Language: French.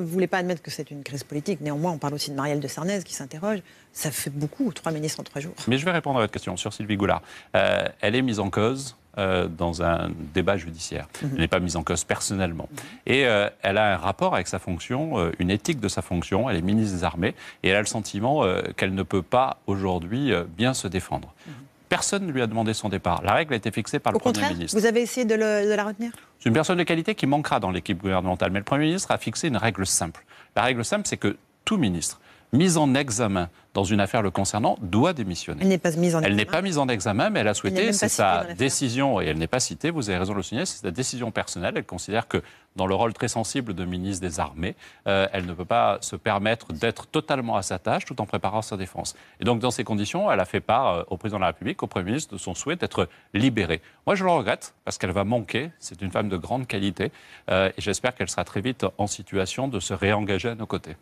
ne voulez pas admettre que c'est une crise politique. Néanmoins, on parle aussi de Marielle de Sarnez qui s'interroge. Ça fait beaucoup, trois ministres en trois jours. Mais je vais répondre à votre question sur Sylvie Goulard. Euh, elle est mise en cause euh, dans un débat judiciaire. Mhm. Elle n'est pas mise en cause personnellement. Et euh, elle a un rapport avec sa fonction, une éthique de sa fonction. Elle est ministre des Armées et elle a le sentiment qu'elle ne peut pas aujourd'hui bien se défendre. Mhm. Personne ne lui a demandé son départ. La règle a été fixée par le Au Premier contraire, ministre. Vous avez essayé de, de la retenir C'est une personne de qualité qui manquera dans l'équipe gouvernementale. Mais le Premier ministre a fixé une règle simple. La règle simple, c'est que tout ministre mise en examen dans une affaire le concernant doit démissionner. Elle n'est pas mise en examen. Elle n'est pas mise en examen, mais elle a souhaité, c'est sa décision, et elle n'est pas citée, vous avez raison de le souligner, c'est sa décision personnelle. Elle considère que dans le rôle très sensible de ministre des Armées, euh, elle ne peut pas se permettre d'être totalement à sa tâche tout en préparant sa défense. Et donc, dans ces conditions, elle a fait part euh, au président de la République, au Premier ministre, de son souhait d'être libérée. Moi, je le regrette parce qu'elle va manquer. C'est une femme de grande qualité euh, et j'espère qu'elle sera très vite en situation de se réengager à nos côtés.